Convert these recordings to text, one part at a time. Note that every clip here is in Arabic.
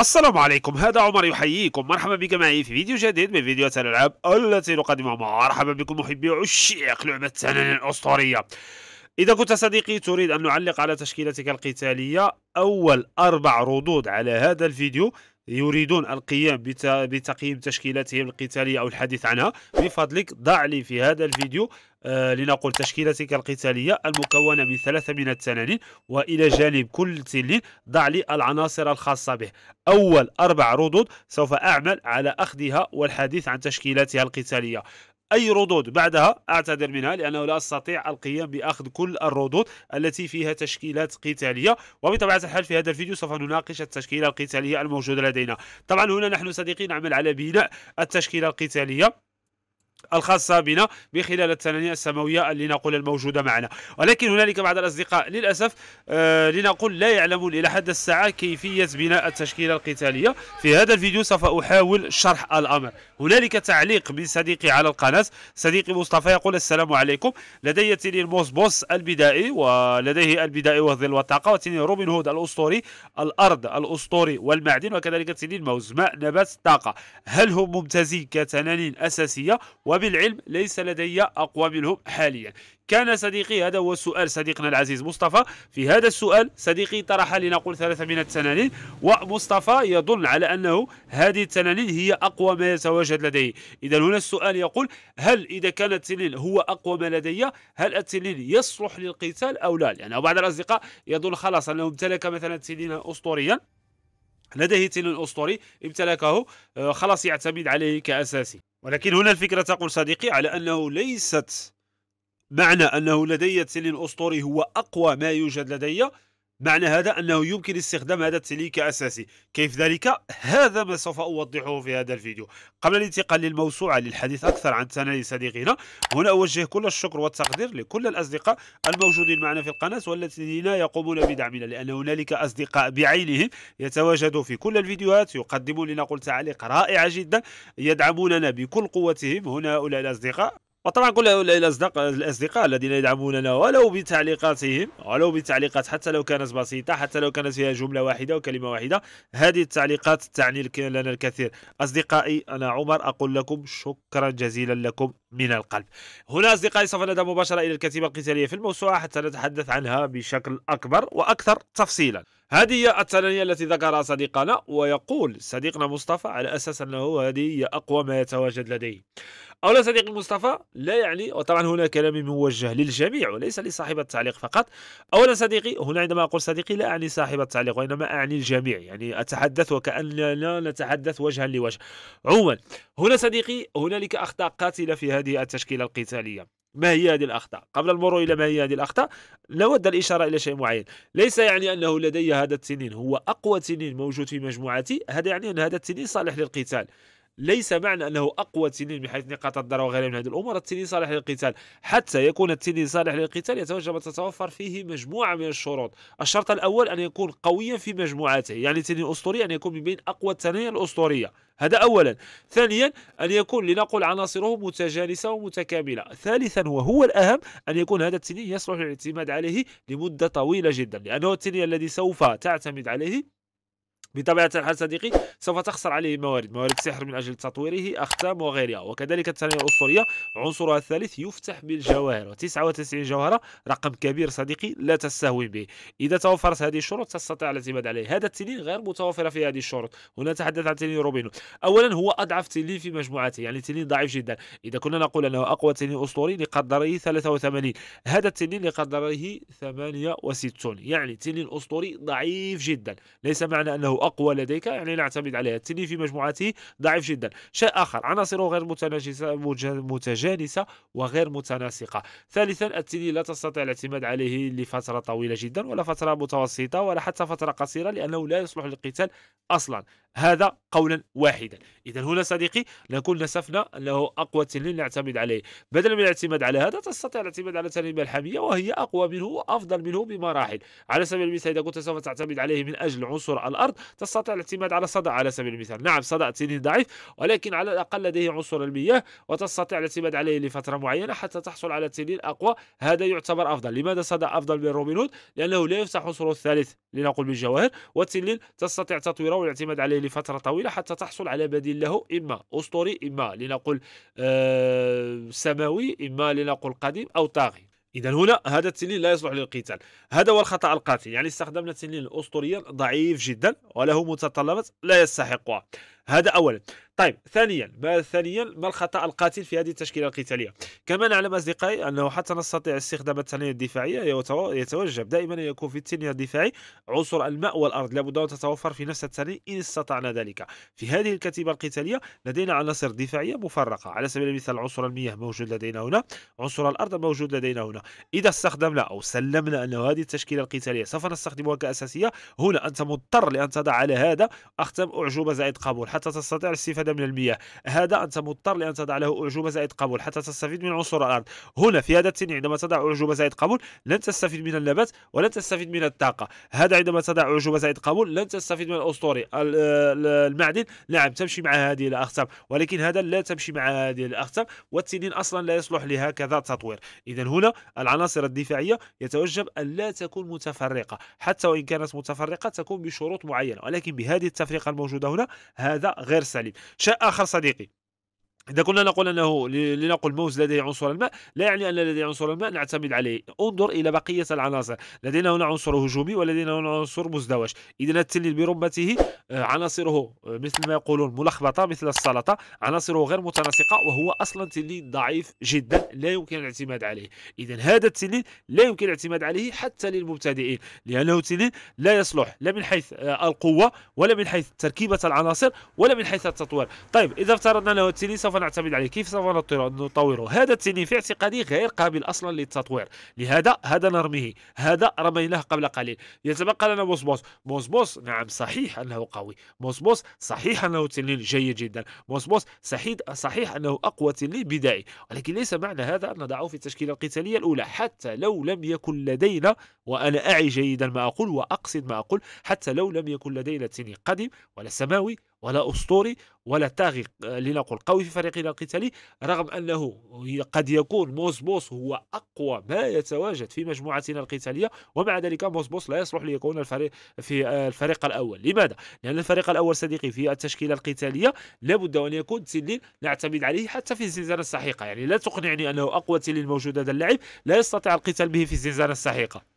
السلام عليكم هذا عمر يحييكم مرحبا بكم معي في فيديو جديد من فيديوهات الالعاب التي نقدمها مرحبا بكم محبي عشاق لعبه سنن الاسطوريه اذا كنت صديقي تريد ان نعلق على تشكيلتك القتاليه اول اربع ردود على هذا الفيديو يريدون القيام بتقييم تشكيلاتهم القتالية أو الحديث عنها من فضلك ضع لي في هذا الفيديو آه، لنقول تشكيلتك القتالية المكونة من ثلاثة من التنانين وإلى جانب كل تنين ضع لي العناصر الخاصة به أول أربع ردود سوف أعمل على أخذها والحديث عن تشكيلاتها القتالية أي ردود بعدها أعتذر منها لأنه لا أستطيع القيام بأخذ كل الردود التي فيها تشكيلات قتالية وبطبيعة الحال في هذا الفيديو سوف نناقش التشكيلة القتالية الموجودة لدينا طبعا هنا نحن صديقي نعمل على بناء التشكيلة القتالية الخاصة بنا من خلال التنانيع السماوية لنقول الموجودة معنا ولكن هنالك بعض الأصدقاء للأسف آه لنقول لا يعلمون إلى حد الساعة كيفية بناء التشكيلة القتالية في هذا الفيديو سوف أحاول شرح الأمر هنالك تعليق من صديقي على القناة صديقي مصطفى يقول السلام عليكم لدي تنين الموس بوس البدائي ولديه البدائي وظل والطاقة وتنين روبن هود الأسطوري الأرض الأسطوري والمعدن وكذلك تنين موز ماء نبات الطاقة هل هم ممتازين كتنانين أساسية وبالعلم ليس لدي أقوى منهم حاليا كان صديقي هذا هو السؤال صديقنا العزيز مصطفى في هذا السؤال صديقي طرح لنقول ثلاثة من التنانين ومصطفى يظن على أنه هذه التنانين هي أقوى ما يتواجد لديه إذا هنا السؤال يقول هل إذا كان التنين هو أقوى ما لدي هل التنين يصلح للقتال أو لا يعني بعض الأصدقاء يظن خلاص أنه امتلك مثلا تنين أسطوريا لديه تنين أسطوري امتلكه آه، خلاص يعتمد عليه كأساسي ولكن هنا الفكرة تقول صديقي على أنه ليست معنى أنه لدي التلين الأسطوري هو أقوى ما يوجد لدي معنى هذا أنه يمكن استخدام هذا التلين كأساسي كيف ذلك؟ هذا ما سوف أوضحه في هذا الفيديو قبل الانتقال للموسوعة للحديث أكثر عن ثنائي صديقنا هنا أوجه كل الشكر والتقدير لكل الأصدقاء الموجودين معنا في القناة والذين يقومون بدعمنا لأن هنالك أصدقاء بعينهم يتواجدوا في كل الفيديوهات يقدمون لنا قل تعليق رائعة جدا يدعموننا بكل قوتهم هنا هؤلاء الأصدقاء وطبعا كل هؤلاء الاصدقاء الاصدقاء الذين يدعموننا ولو بتعليقاتهم ولو بتعليقات حتى لو كانت بسيطه حتى لو كانت فيها جمله واحده وكلمه واحده هذه التعليقات تعني لنا الكثير اصدقائي انا عمر اقول لكم شكرا جزيلا لكم من القلب هنا اصدقائي سوف نذهب مباشره الى الكتيبه القتاليه في الموسوعه حتى نتحدث عنها بشكل اكبر واكثر تفصيلا هذه هي التنانية التي ذكرها صديقنا ويقول صديقنا مصطفى على أساس أنه هذه هي أقوى ما يتواجد لديه أولا صديقي مصطفى لا يعني وطبعا هنا كلامي موجه للجميع وليس لصاحب التعليق فقط أولا صديقي هنا عندما أقول صديقي لا أعني صاحب التعليق وإنما أعني الجميع يعني أتحدث وكأننا نتحدث وجها لوجه عموما هنا صديقي هنالك أخطاء قاتلة في هذه التشكيلة القتالية ما هي هذه الأخطاء قبل المرور إلى ما هي هذه الأخطاء نود الإشارة إلى شيء معين ليس يعني أنه لدي هذا التنين هو أقوى تنين موجود في مجموعتي هذا يعني أن هذا التنين صالح للقتال ليس معنى أنه أقوى تنين من حيث نقاط الضرر وغيرها من هذه الأمور التنين صالح للقتال حتى يكون التنين صالح للقتال يتوجب أن تتوفر فيه مجموعة من الشروط الشرط الأول أن يكون قويا في مجموعاته يعني تنين اسطوري أن يكون من بين أقوى التنين الأسطورية هذا أولا ثانيا أن يكون لنقل عناصره متجانسة ومتكاملة ثالثا وهو الأهم أن يكون هذا التنين يصلح للاعتماد عليه لمدة طويلة جدا لأنه التنين الذي سوف تعتمد عليه بطبيعة الحال صديقي سوف تخسر عليه موارد موارد سحر من أجل تطويره أختام وغيرها وكذلك الثانية الأسطورية عنصرها الثالث يفتح بالجواهر 99 جوهرة رقم كبير صديقي لا تستهوي به إذا توفرت هذه الشروط تستطيع الاعتماد عليه هذا التنين غير متوفرة في هذه الشروط هنا نتحدث عن تنين روبينو أولا هو أضعف تنين في مجموعته يعني تنين ضعيف جدا إذا كنا نقول أنه أقوى تنين أسطوري لقدره 83 هذا التنين لقدره 68 يعني تنين أسطوري ضعيف جدا ليس معنى أنه أقوى لديك يعني نعتمد عليها التنين في مجموعته ضعيف جدا شيء آخر عناصره غير متناجسة متجانسة وغير متناسقة ثالثا التنين لا تستطيع الاعتماد عليه لفترة طويلة جدا ولا فترة متوسطة ولا حتى فترة قصيرة لأنه لا يصلح للقتال أصلا هذا قولا واحدا إذا هنا صديقي نكون نسفنا أنه أقوى تنين نعتمد عليه بدلا من الاعتماد على هذا تستطيع الاعتماد على تنين الحامية وهي أقوى منه وأفضل منه بمراحل على سبيل المثال إذا كنت سوف تعتمد عليه من أجل عنصر الأرض تستطيع الاعتماد على صدى على سبيل المثال نعم صدى تنين ضعيف ولكن على الأقل لديه عنصر المياه وتستطيع الاعتماد عليه لفترة معينة حتى تحصل على تنين أقوى هذا يعتبر أفضل لماذا صدى أفضل من روبن هود لأنه لا يفتح عنصره الثالث لنقول بالجواهر والتنين تستطيع تطويره والاعتماد عليه لفترة طويلة حتى تحصل على بديل له إما أسطوري إما لنقل آه سماوي إما لنقل قديم أو طاغي إذا هنا هذا التنين لا يصلح للقتال هذا هو الخطأ القاتل يعني استخدمنا التنين أسطوريا ضعيف جدا وله متطلبات لا يستحقها هذا اولا طيب ثانيا ما ثانيا ما الخطا القاتل في هذه التشكيله القتاليه كما نعلم اصدقائي انه حتى نستطيع استخدام التنميه الدفاعيه يتوجب دائما ان يكون في التنميه الدفاعي عنصر الماء والارض لابد ان تتوفر في نفس التنين ان استطعنا ذلك في هذه الكتيبه القتاليه لدينا عناصر دفاعيه مفرقه على سبيل المثال عنصر المياه موجود لدينا هنا عنصر الارض موجود لدينا هنا اذا استخدمنا او سلمنا ان هذه التشكيله القتاليه سوف نستخدمها كاساسيه هنا انت مضطر لان تضع على هذا اختم اعجوبه زائد قبول حتى تستطيع الاستفادة من المياه هذا أنت مضطر لأن تضع له أعجوبة زائد قبول حتى تستفيد من عنصر الأرض هنا في هذا التنين عندما تضع أعجوبة زائد قبول لن تستفيد من النبات ولن تستفيد من الطاقة هذا عندما تضع أعجوبة زائد قبول لن تستفيد من الأسطوري المعدن نعم تمشي مع هذه الأختام ولكن هذا لا تمشي مع هذه الأختام والتنين أصلا لا يصلح لهكذا تطوير إذا هنا العناصر الدفاعية يتوجب أن لا تكون متفرقة حتى وإن كانت متفرقة تكون بشروط معينة ولكن بهذه التفرقة الموجودة هنا هذا هذا غير سليم شيء آخر صديقي إذا كنا نقول أنه لنقل موز لديه عنصر الماء لا يعني أن لديه عنصر الماء نعتمد عليه انظر إلى بقية العناصر لدينا هنا عنصر هجومي ولدينا هنا عنصر مزدوج إذا التل برمته آه، عناصره آه، مثل ما يقولون ملخبطة مثل السلطة عناصره غير متناسقة وهو أصلا تل ضعيف جدا لا يمكن الاعتماد عليه إذا هذا التل لا يمكن الاعتماد عليه حتى للمبتدئين لأنه تل لا يصلح لا من حيث آه، القوة ولا من حيث تركيبة العناصر ولا من حيث التطوير طيب إذا افترضنا أنه التل سوف سوف نعتمد عليه كيف سوف نطوره هذا التنين في اعتقادي غير قابل أصلا للتطوير لهذا هذا نرميه هذا رميناه قبل قليل يتبقى لنا بوس بوس نعم صحيح أنه قوي بوس صحيح أنه تنين جيد جدا بوس صحيح, صحيح أنه أقوى تنين بدائي ولكن ليس معنى هذا أن نضعه في التشكيلة القتالية الأولى حتى لو لم يكن لدينا وأنا أعي جيدا ما أقول وأقصد ما أقول حتى لو لم يكن لدينا تنين قديم ولا سماوي ولا أسطوري ولا طاغي آه، لنقل قوي في فريقنا القتالي رغم أنه قد يكون بوس هو أقوى ما يتواجد في مجموعتنا القتالية ومع ذلك بوس لا يصلح ليكون الفريق في آه، الفريق الأول لماذا؟ لأن الفريق الأول صديقي في التشكيلة القتالية لابد أن يكون تلين نعتمد عليه حتى في الزنزانة السحيقة يعني لا تقنعني أنه أقوى تلين موجود هذا اللاعب لا يستطيع القتال به في الزنزانة السحيقة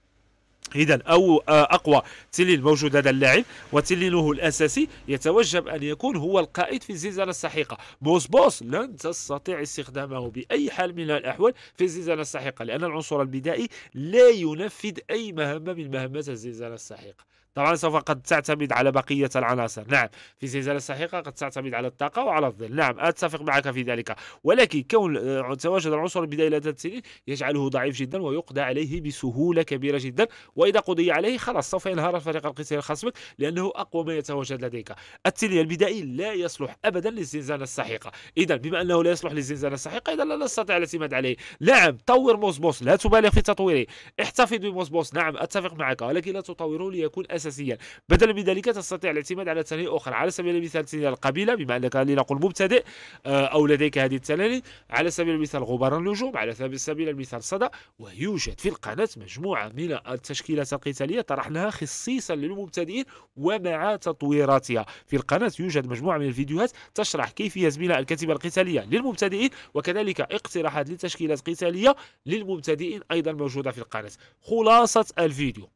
اذا او آه، اقوى تليل موجود هذا اللاعب وتليله الاساسي يتوجب ان يكون هو القائد في الزنزانة السحيقه بوس بوس لن تستطيع استخدامه باي حال من الاحوال في الزنزانة السحيقه لان العنصر البدائي لا ينفذ اي مهمه من مهمات الزنزانة السحيقه طبعا سوف قد تعتمد على بقية العناصر نعم في زلزال السحيقة قد تعتمد على الطاقة وعلى الظل نعم أتفق معك في ذلك ولكن كون آه، تواجد العنصر البداية لدى تسليل يجعله ضعيف جدا ويقضى عليه بسهولة كبيرة جدا وإذا قضي عليه خلاص سوف ينهار الفريق القتالي بك لأنه أقوى ما يتواجد لديك التلية البدائي لا يصلح أبدا للزنزانة السحيقة إذا بما أنه لا يصلح للزنزانة السحيقة إذا لا نستطيع الاعتماد عليه نعم طور بوس لا تبالغ في تطويره احتفظ بوس نعم أتفق معك ولكن لا تطوره ليكون أساسا أساسيا بدلا من ذلك تستطيع الاعتماد على تنانين أخرى على سبيل المثال تنانين القبيلة بما أنك لنقل مبتدئ آه، أو لديك هذه التنانين على سبيل المثال غبار النجوم على سبيل المثال صدى ويوجد في القناة مجموعة من التشكيلات القتالية طرحناها خصيصا للمبتدئين ومع تطويراتها في القناة يوجد مجموعة من الفيديوهات تشرح كيفية بناء الكتيبة القتالية للمبتدئين وكذلك اقتراحات لتشكيلات قتالية للمبتدئين أيضا موجودة في القناة خلاصة الفيديو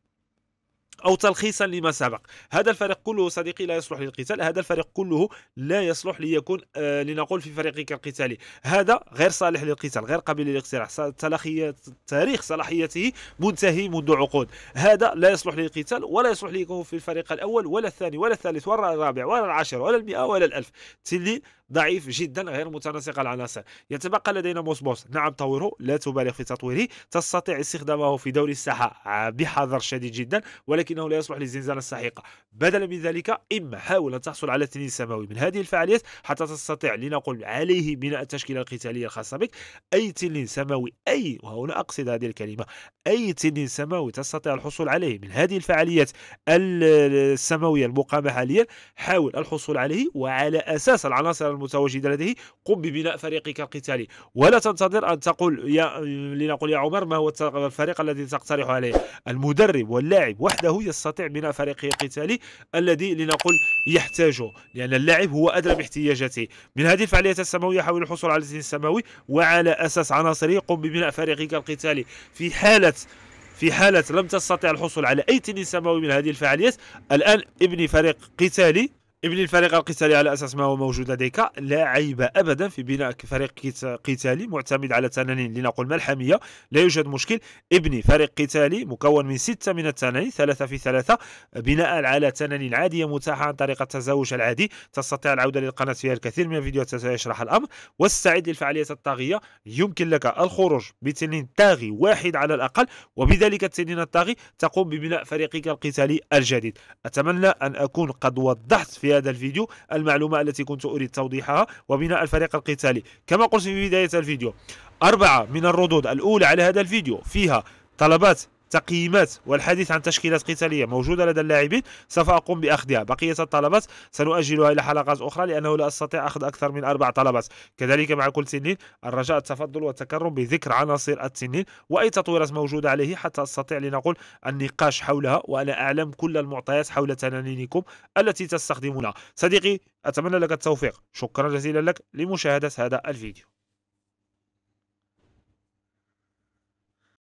او تلخيصا لما سبق هذا الفريق كله صديقي لا يصلح للقتال هذا الفريق كله لا يصلح ليكون آه لنقول في فريقك القتالي هذا غير صالح للقتال غير قابل للاقتراح تلخية تاريخ صلاحيته منتهي منذ عقود هذا لا يصلح للقتال ولا يصلح ليكون في الفريق الاول ولا الثاني ولا الثالث ولا الرابع ولا العاشر ولا المئة ولا الألف تلي ضعيف جدا غير متناسق العناصر يتبقى لدينا موسبوس نعم طوره لا تبالغ في تطويره تستطيع استخدامه في دوري الساحة بحذر شديد جدا ولكنه لا يصلح للزنزانة السحيقة بدلا من ذلك إما حاول أن تحصل على تنين سماوي من هذه الفعاليات حتى تستطيع لنقل عليه من التشكيلة القتالية الخاصة بك أي تنين سماوي أي وهنا أقصد هذه الكلمة أي تنين سماوي تستطيع الحصول عليه من هذه الفعاليات السماوية المقامة حاليا حاول الحصول عليه وعلى أساس العناصر المتواجدة لديه قم ببناء فريقك القتالي ولا تنتظر أن تقول يا لنقول يا عمر ما هو الفريق الذي تقترح عليه المدرب واللاعب وحده يستطيع بناء فريقه القتالي الذي لنقول يحتاجه لأن اللاعب هو أدرى باحتياجاته من هذه الفعاليات السماوية يحاول الحصول على الزين السماوي وعلى أساس عناصره قم ببناء فريقك القتالي في حالة في حالة لم تستطع الحصول على أي تنين سماوي من هذه الفعاليات الآن ابني فريق قتالي ابني الفريق القتالي على اساس ما هو موجود لديك لا عيب ابدا في بناء فريق قتالي معتمد على تنانين لنقل ملحميه لا يوجد مشكل ابني فريق قتالي مكون من سته من التنانين ثلاثه في ثلاثه بناء على تنانين عاديه متاحه عن طريق التزاوج العادي تستطيع العوده للقناه فيها الكثير من الفيديوهات سيشرح الامر واستعد للفعاليات الطاغيه يمكن لك الخروج بتنين طاغي واحد على الاقل وبذلك التنين الطاغي تقوم ببناء فريقك القتالي الجديد اتمنى ان اكون قد وضحت في هذا الفيديو المعلومة التي كنت أريد توضيحها وبناء الفريق القتالي كما قلت في بداية الفيديو أربعة من الردود الأولى على هذا الفيديو فيها طلبات تقييمات والحديث عن تشكيلات قتالية موجودة لدى اللاعبين سوف أقوم بأخذها بقية الطلبات سنؤجلها إلى حلقات أخرى لأنه لا أستطيع أخذ أكثر من أربع طلبات كذلك مع كل سنين الرجاء التفضل والتكرم بذكر عناصر التنين وأي تطويرات موجودة عليه حتى أستطيع لنقول النقاش حولها وأنا أعلم كل المعطيات حول تنانينكم التي تستخدمونها صديقي أتمنى لك التوفيق شكرا جزيلا لك لمشاهدة هذا الفيديو